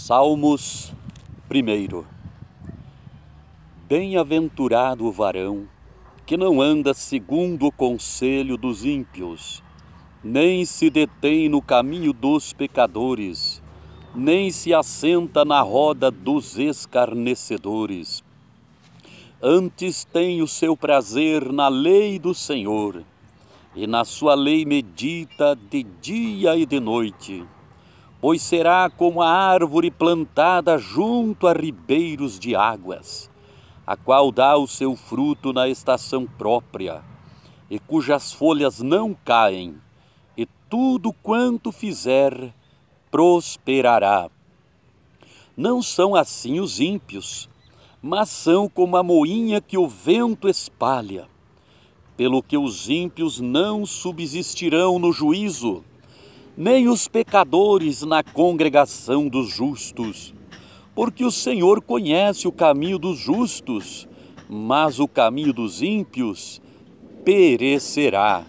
Salmos 1 Bem-aventurado o varão que não anda segundo o conselho dos ímpios, nem se detém no caminho dos pecadores, nem se assenta na roda dos escarnecedores. Antes tem o seu prazer na lei do Senhor, e na sua lei medita de dia e de noite pois será como a árvore plantada junto a ribeiros de águas, a qual dá o seu fruto na estação própria, e cujas folhas não caem, e tudo quanto fizer prosperará. Não são assim os ímpios, mas são como a moinha que o vento espalha. Pelo que os ímpios não subsistirão no juízo, nem os pecadores na congregação dos justos. Porque o Senhor conhece o caminho dos justos, mas o caminho dos ímpios perecerá.